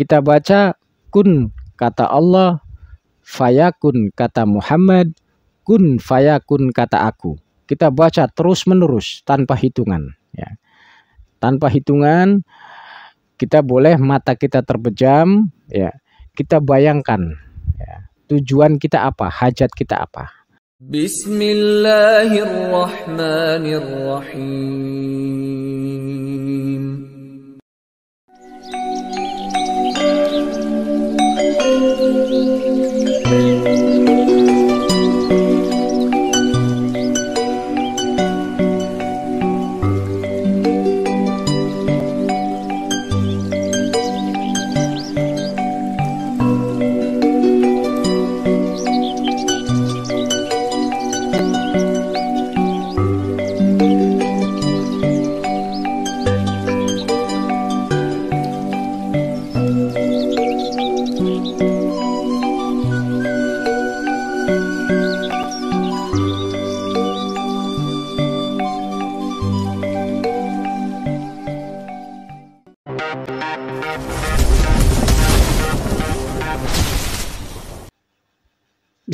Kita baca kun kata Allah, fayakun kata Muhammad, kun fayakun kata aku. Kita baca terus-menerus tanpa hitungan ya. Tanpa hitungan kita boleh mata kita terpejam ya. Kita bayangkan ya, tujuan kita apa, hajat kita apa. Bismillahirrahmanirrahim.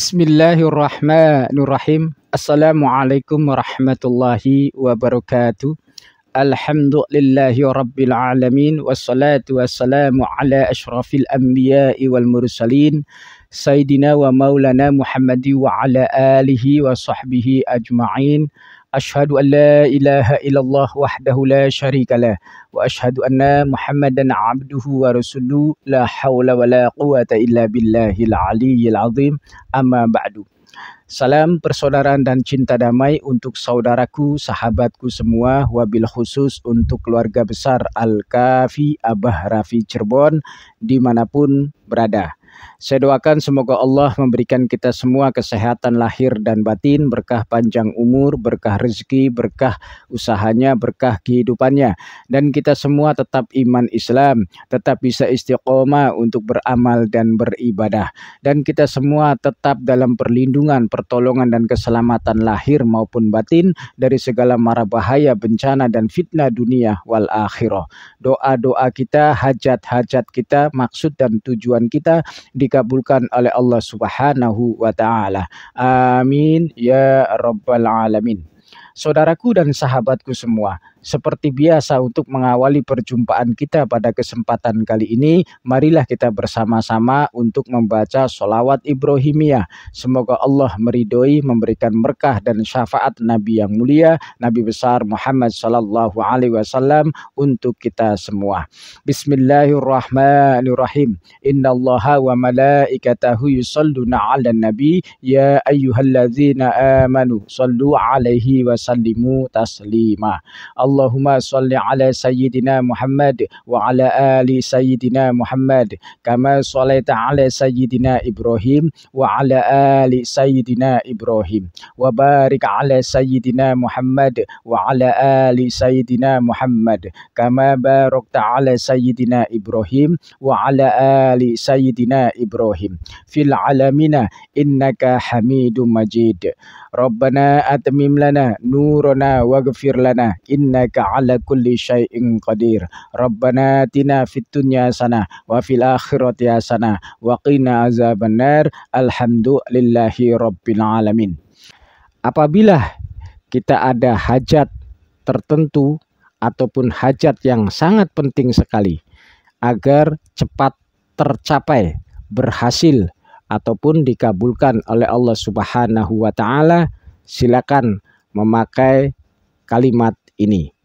بسم الله الرحمن الرحيم السلام عليكم ورحمة الله وبركاته الحمد لله رب العالمين والصلاة والسلام على أشرف الأنبياء والمرسلين سيدنا ومولانا محمد وعلى آله وصحبه أجمعين أشهد أن لا إله إلا الله وحده لا شريك له وأشهد أن محمدا عبده ورسوله لا حول ولا قوة إلا بالله العلي العظيم أما بعد Salam persaudaraan dan cinta damai untuk saudaraku, sahabatku semua, wabil khusus untuk keluarga besar Al-Kafi Abah Rafi Cirebon dimanapun berada. Saya doakan semoga Allah memberikan kita semua kesehatan lahir dan batin, berkah panjang umur, berkah rezeki, berkah usahanya, berkah kehidupannya. Dan kita semua tetap iman Islam, tetap bisa istiqomah untuk beramal dan beribadah. Dan kita semua tetap dalam perlindungan, pertolongan dan keselamatan lahir maupun batin dari segala mara bahaya, bencana dan fitnah dunia wal akhirah. Doa-doa kita, hajat-hajat kita, maksud dan tujuan kita di dikabulkan oleh Allah Subhanahu wa taala. Amin ya rabbal alamin. Saudaraku dan sahabatku semua, seperti biasa untuk mengawali perjumpaan kita pada kesempatan kali ini, marilah kita bersama-sama untuk membaca solawat Ibrahimiyah. Semoga Allah meridhoi, memberikan berkah dan syafaat Nabi yang mulia, Nabi besar Muhammad Sallallahu Alaihi Wasallam untuk kita semua. Bismillahirrahmanirrahim. Inna Allah wa malaikatahu yusalluna ala nabi ya ayyuhalladzina amanu sallu alaihi wa sallimu taslima. Allah اللهم صل على سيدنا محمد وعلى آل سيدنا محمد كما صليت على سيدنا إبراهيم وعلى آل سيدنا إبراهيم وبارك على سيدنا محمد وعلى آل سيدنا محمد كما باركت على سيدنا إبراهيم وعلى آل سيدنا إبراهيم في العالمين إنك حميد مجيد ربنا أتمم لنا نورنا واغفر لنا إنك innaka ala kulli syai'in qadir rabbana atina fid dunya hasanah wa fil akhirati hasanah wa qina azabannar alhamdulillahi rabbil alamin apabila kita ada hajat tertentu ataupun hajat yang sangat penting sekali agar cepat tercapai, berhasil ataupun dikabulkan oleh Allah Subhanahu wa taala, silakan memakai kalimat ini.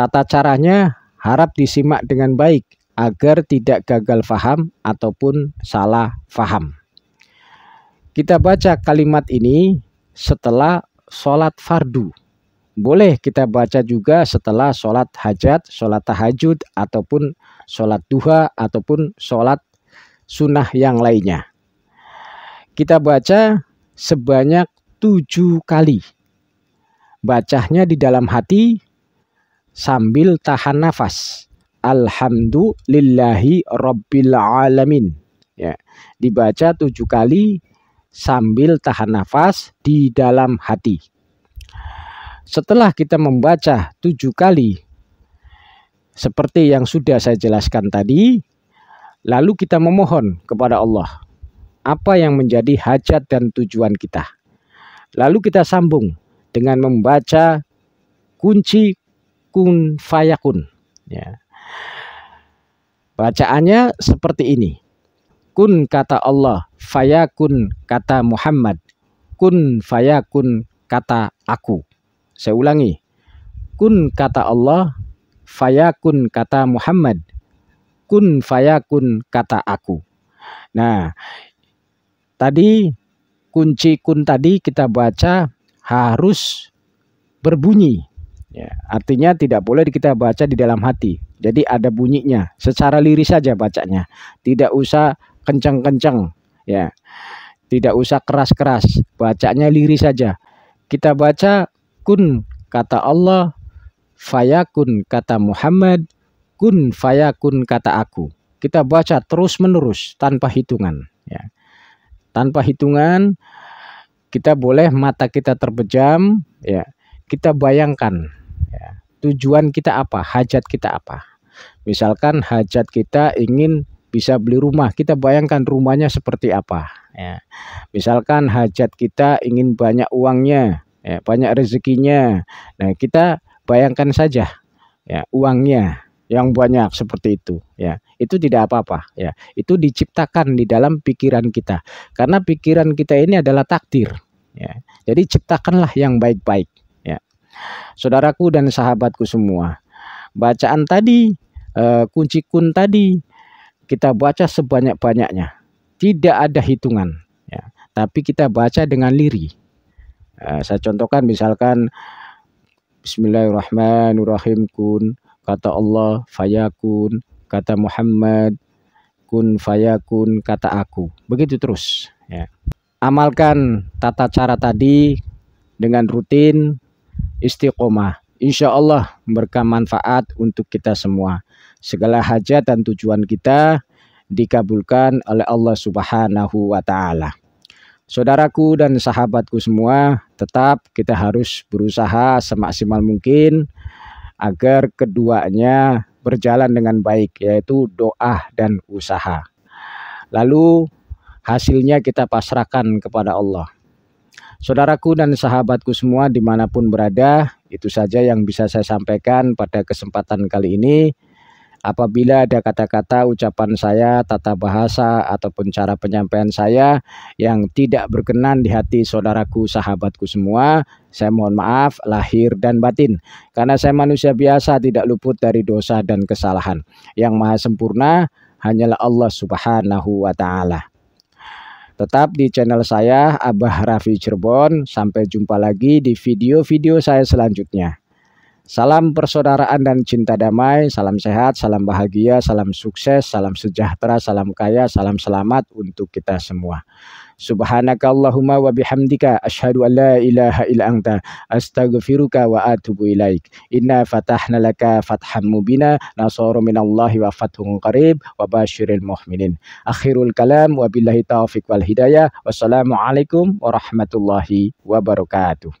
Tata caranya harap disimak dengan baik agar tidak gagal faham ataupun salah faham. Kita baca kalimat ini setelah sholat fardu. Boleh kita baca juga setelah sholat hajat, sholat tahajud, ataupun sholat duha, ataupun sholat sunnah yang lainnya. Kita baca sebanyak tujuh kali. Bacanya di dalam hati, sambil tahan nafas. Alhamdulillahi Rabbil Alamin. Ya, dibaca tujuh kali sambil tahan nafas di dalam hati. Setelah kita membaca tujuh kali, seperti yang sudah saya jelaskan tadi, lalu kita memohon kepada Allah apa yang menjadi hajat dan tujuan kita. Lalu kita sambung dengan membaca kunci kun fayakun. Ya. Bacaannya seperti ini. Kun kata Allah, fayakun kata Muhammad, kun fayakun kata aku. Saya ulangi. Kun kata Allah, fayakun kata Muhammad, kun fayakun kata aku. Nah, tadi kunci kun tadi kita baca harus berbunyi Ya, artinya tidak boleh kita baca di dalam hati. Jadi ada bunyinya, secara liris saja bacanya. Tidak usah kencang-kencang, ya. Tidak usah keras-keras, bacanya liris saja. Kita baca kun kata Allah, fayakun kata Muhammad, kun fayakun kata aku. Kita baca terus-menerus tanpa hitungan, ya. Tanpa hitungan kita boleh mata kita terpejam, ya. Kita bayangkan tujuan kita apa, hajat kita apa. Misalkan hajat kita ingin bisa beli rumah, kita bayangkan rumahnya seperti apa. Ya. Misalkan hajat kita ingin banyak uangnya, ya, banyak rezekinya. Nah kita bayangkan saja ya, uangnya yang banyak seperti itu ya itu tidak apa-apa ya itu diciptakan di dalam pikiran kita karena pikiran kita ini adalah takdir ya jadi ciptakanlah yang baik-baik Saudaraku dan sahabatku semua, bacaan tadi, eh, kunci kun tadi, kita baca sebanyak-banyaknya. Tidak ada hitungan, ya. tapi kita baca dengan lirik eh, saya contohkan misalkan Bismillahirrahmanirrahim kun, kata Allah fayakun, kata Muhammad kun fayakun, kata aku. Begitu terus. Ya. Amalkan tata cara tadi dengan rutin istiqomah. Insya Allah berkah manfaat untuk kita semua. Segala hajat dan tujuan kita dikabulkan oleh Allah Subhanahu wa taala. Saudaraku dan sahabatku semua, tetap kita harus berusaha semaksimal mungkin agar keduanya berjalan dengan baik yaitu doa dan usaha. Lalu hasilnya kita pasrahkan kepada Allah. Saudaraku dan sahabatku semua dimanapun berada, itu saja yang bisa saya sampaikan pada kesempatan kali ini. Apabila ada kata-kata, ucapan saya, tata bahasa, ataupun cara penyampaian saya yang tidak berkenan di hati saudaraku, sahabatku semua, saya mohon maaf lahir dan batin. Karena saya manusia biasa tidak luput dari dosa dan kesalahan. Yang maha sempurna hanyalah Allah subhanahu wa ta'ala. Tetap di channel saya Abah Raffi Cirebon. Sampai jumpa lagi di video-video saya selanjutnya. Salam persaudaraan dan cinta damai, salam sehat, salam bahagia, salam sukses, salam sejahtera, salam kaya, salam selamat untuk kita semua. Subhanakallahumma wa bihamdika asyhadu an la ilaha illa anta astaghfiruka wa atubu ilaik. Inna fatahna laka fathan mubina nasara minallahi wa fathun qarib wa basyiril mu'minin. Akhirul kalam wa billahi taufiq wal hidayah. Wassalamualaikum warahmatullahi wabarakatuh.